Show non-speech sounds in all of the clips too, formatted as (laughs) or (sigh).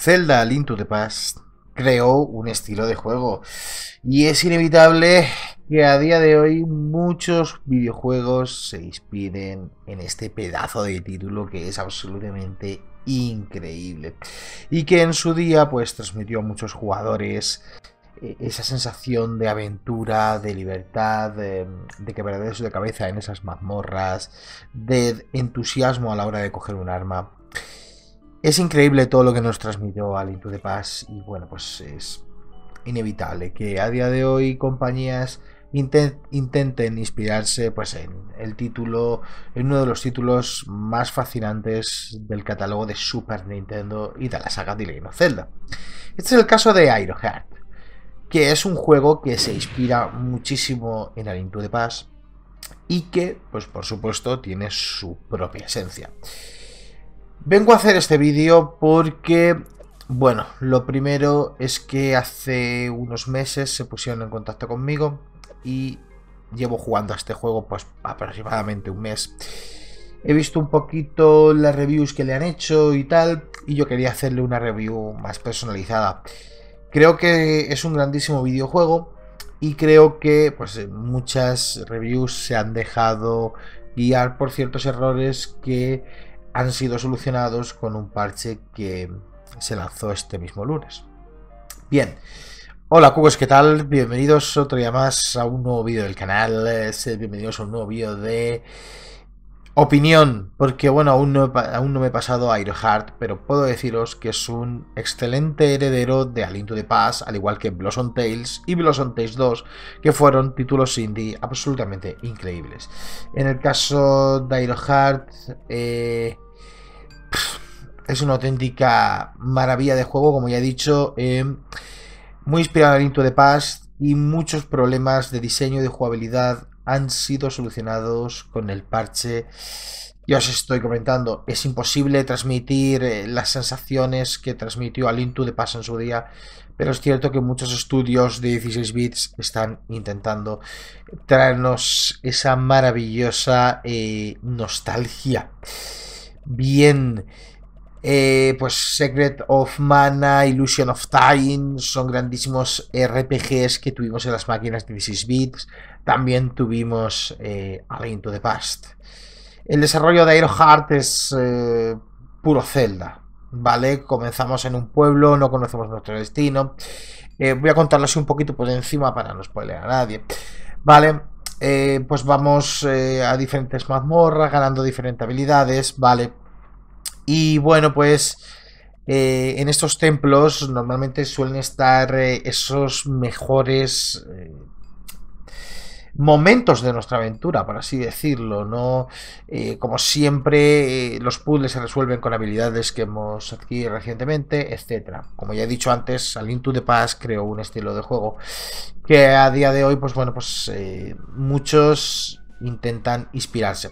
Zelda Link to the Past creó un estilo de juego y es inevitable que a día de hoy muchos videojuegos se inspiren en este pedazo de título que es absolutamente increíble y que en su día pues transmitió a muchos jugadores eh, esa sensación de aventura, de libertad, eh, de, de quebraderos de cabeza en esas mazmorras, de entusiasmo a la hora de coger un arma. Es increíble todo lo que nos transmitió al Into the y bueno, pues es inevitable que a día de hoy compañías intenten inspirarse pues en el título, en uno de los títulos más fascinantes del catálogo de Super Nintendo y de la saga de Legend of Zelda. Este es el caso de Ironheart, que es un juego que se inspira muchísimo en el Into the y que, pues por supuesto, tiene su propia esencia. Vengo a hacer este vídeo porque, bueno, lo primero es que hace unos meses se pusieron en contacto conmigo y llevo jugando a este juego pues aproximadamente un mes. He visto un poquito las reviews que le han hecho y tal, y yo quería hacerle una review más personalizada. Creo que es un grandísimo videojuego y creo que pues muchas reviews se han dejado guiar por ciertos errores que han sido solucionados con un parche que se lanzó este mismo lunes. Bien, hola cubos, ¿qué tal? Bienvenidos otro día más a un nuevo vídeo del canal, eh, bienvenidos a un nuevo vídeo de Opinión, porque bueno, aún no, aún no me he pasado a Ironheart, pero puedo deciros que es un excelente heredero de Aliento de Paz, al igual que Blossom Tales y Blossom Tales 2, que fueron títulos indie absolutamente increíbles. En el caso de Ironheart, eh, es una auténtica maravilla de juego, como ya he dicho, eh, muy inspirado en Aliento de Paz y muchos problemas de diseño y de jugabilidad han sido solucionados con el parche. Ya os estoy comentando, es imposible transmitir eh, las sensaciones que transmitió Alintu de paso en su día, pero es cierto que muchos estudios de 16 bits están intentando traernos esa maravillosa eh, nostalgia. Bien, eh, pues Secret of Mana, Illusion of Time, son grandísimos RPGs que tuvimos en las máquinas de 16 bits. También tuvimos eh, Alien to the Past. El desarrollo de Ironheart es eh, puro Zelda, ¿vale? Comenzamos en un pueblo, no conocemos nuestro destino. Eh, voy a contarlo así un poquito por encima para no spoiler a nadie, ¿vale? pues vamos a diferentes mazmorras, ganando diferentes habilidades, ¿vale? Y bueno, pues eh, en estos templos normalmente suelen estar eh, esos mejores eh, momentos de nuestra aventura, por así decirlo, ¿no? como siempre, los puzzles se resuelven con habilidades que hemos adquirido recientemente, etc. Como ya he dicho antes, al de Paz creó un estilo de juego que a día de hoy, pues bueno, pues muchos intentan inspirarse.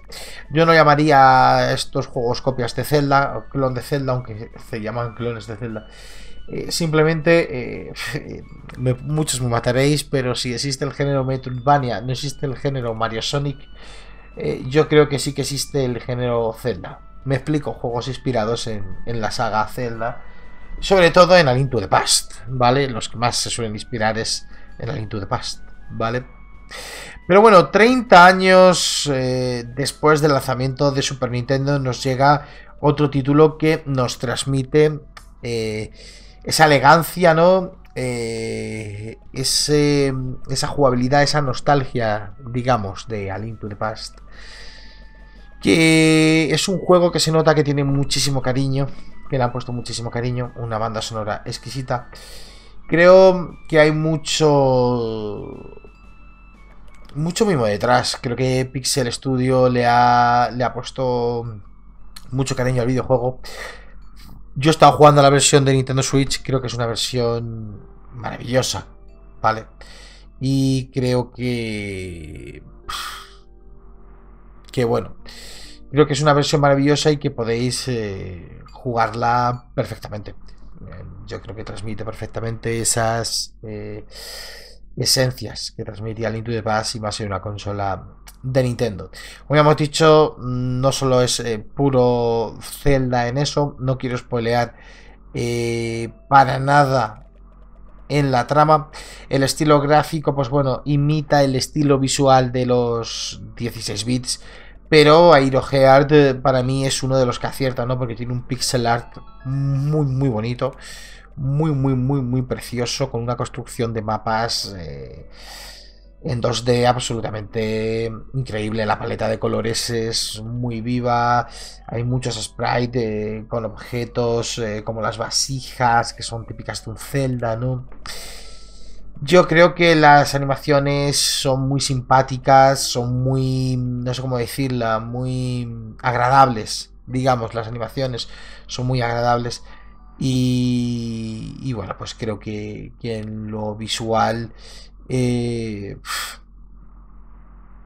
Yo no llamaría estos juegos copias de Zelda, o clon de Zelda, aunque se llaman clones de Zelda. Eh, simplemente, eh, (laughs) muchos me mataréis, pero si existe el género Metroidvania, no existe el género Mario Sonic, eh, yo creo que sí que existe el género Zelda. Me explico, juegos inspirados en, la saga Zelda, sobre todo en alintu de Past, ¿vale? Los que más se suelen inspirar es en alintu de Past, ¿vale? Pero bueno, 30 años eh, después del lanzamiento de Super Nintendo nos llega otro título que nos transmite eh, esa elegancia, ¿no? Eh, esa jugabilidad, esa nostalgia, digamos, de A Link to the Past. Que es un juego que se nota que tiene muchísimo cariño, que le han puesto muchísimo cariño, una banda sonora exquisita. Creo que hay mucho mucho mimo detrás. Creo que Pixel Studio le ha, le ha puesto mucho cariño al videojuego. Yo he estado jugando la versión de Nintendo Switch, creo que es una versión maravillosa, ¿vale? Y creo que... Que bueno, creo que es una versión maravillosa y que podéis eh, jugarla perfectamente. Eh, yo creo que transmite perfectamente esas... Eh, esencias que transmitía Link to de y y a ser una consola de Nintendo. Como ya hemos dicho, mm, no solo es eh, puro Zelda en eso, no quiero spoilear eh, para nada en la trama. El estilo gráfico, pues bueno, imita el estilo visual de los 16 bits, pero Airoge Art eh, para mí es uno de los que acierta, ¿no? Porque tiene un pixel art muy, muy bonito muy, muy, muy, muy precioso, con una construcción de mapas eh, en 2D absolutamente increíble. La paleta de colores es muy viva, hay muchos sprites eh, con objetos eh, como las vasijas, que son típicas de un Zelda, ¿no? Yo creo que las animaciones son muy simpáticas, son muy, no sé cómo decirla, muy agradables, digamos, las animaciones son muy agradables. Y, bueno, pues creo que, en lo visual eh,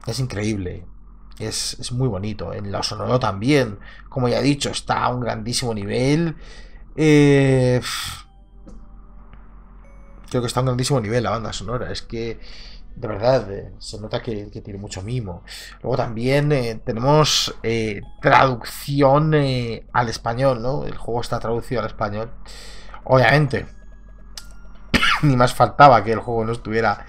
es increíble. Es, muy bonito. En la sonoro también, como ya he dicho, está a un grandísimo nivel. Eh, creo que está a un grandísimo nivel la banda sonora. Es que de verdad, eh, se nota que, tiene mucho mimo. Luego también eh, tenemos eh, traducción al español, ¿no? El juego está traducido al español. Obviamente, (coughs) ni más faltaba que el juego no estuviera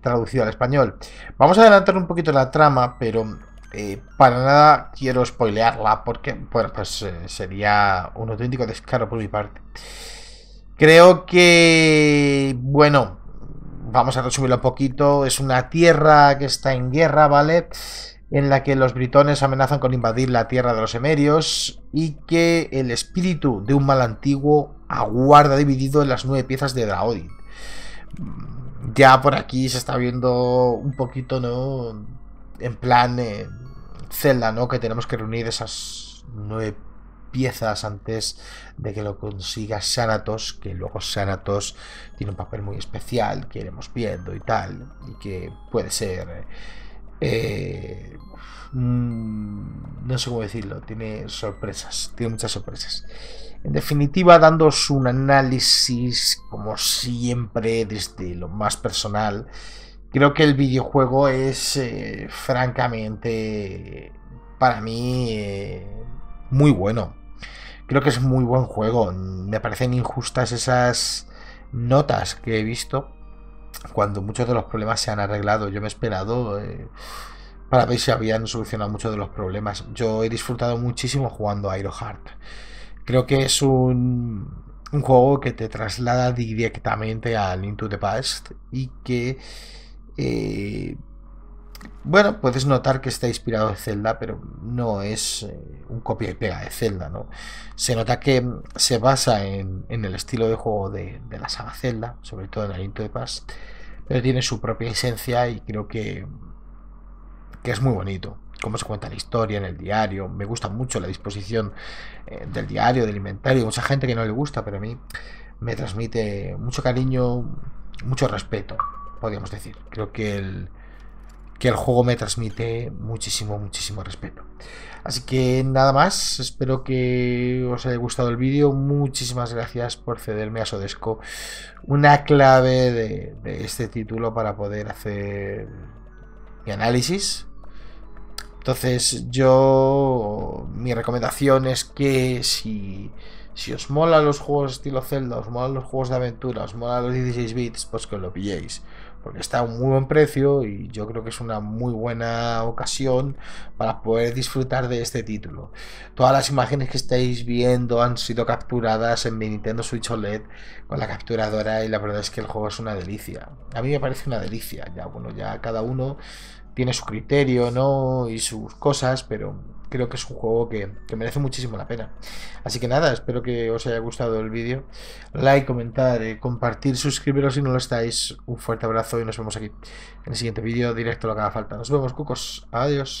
traducido al español. Vamos a adelantar un poquito la trama, pero para nada quiero spoilearla porque pues, sería un auténtico descaro por mi parte. Creo que, bueno, vamos a resumirlo un poquito, es una tierra que está en guerra, ¿vale? En la que los britones amenazan con invadir la tierra de los emerios y que el espíritu de un mal antiguo aguarda dividido en las nueve piezas de Draodid. Mm, ya por aquí se está viendo un poquito, ¿no? En plan celda eh, ¿no? Que tenemos que reunir esas nueve piezas piezas antes de que lo consiga Sanatos, que luego Sanatos tiene un papel muy especial que iremos viendo y tal, y que puede ser... Eh, mm, no sé cómo decirlo, tiene sorpresas, tiene muchas sorpresas. En definitiva, dándos un análisis, como siempre, desde lo más personal, creo que el videojuego es, eh, francamente, para mí, eh, muy bueno. Creo que es muy buen juego. Me parecen injustas esas notas que he visto cuando muchos de los problemas se han arreglado. Yo me he esperado eh, para ver si habían solucionado muchos de los problemas. Yo he disfrutado muchísimo jugando a Ironheart. Creo que es un, juego que te traslada directamente al Into the Past y que eh, bueno, puedes notar que está inspirado de Zelda, pero no es eh, un copia y pega de Zelda, ¿no? Se nota que mm, se basa en, el estilo de juego de, la saga Zelda, sobre todo en el Into de paz pero tiene su propia esencia y creo que, que es muy bonito. como se cuenta la historia en el diario, me gusta mucho la disposición eh, del diario, del inventario. Mucha gente que no le gusta, pero a mí me transmite mucho cariño, mucho respeto, podríamos decir. Creo que el que el juego me transmite muchísimo, muchísimo respeto. Así que nada más, espero que os haya gustado el vídeo. Muchísimas gracias por cederme a Sodesco una clave de, este título para poder hacer mi análisis. Entonces yo, mi recomendación es que si si os mola los juegos estilo Zelda, os molan los juegos de aventura, os mola los 16 bits, pues que lo pilléis. Porque está a un muy buen precio y yo creo que es una muy buena ocasión para poder disfrutar de este título. Todas las imágenes que estáis viendo han sido capturadas en mi Nintendo Switch OLED con la capturadora y la verdad es que el juego es una delicia. A mí me parece una delicia. Ya, bueno, ya cada uno tiene su criterio, ¿no? Y sus cosas, pero creo que es un juego que, merece muchísimo la pena. Así que nada, espero que os haya gustado el vídeo. Like, comentar, eh, compartir, suscribiros si no lo estáis. Un fuerte abrazo y nos vemos aquí en el siguiente vídeo directo lo que haga falta. Nos vemos, cucos. Adiós.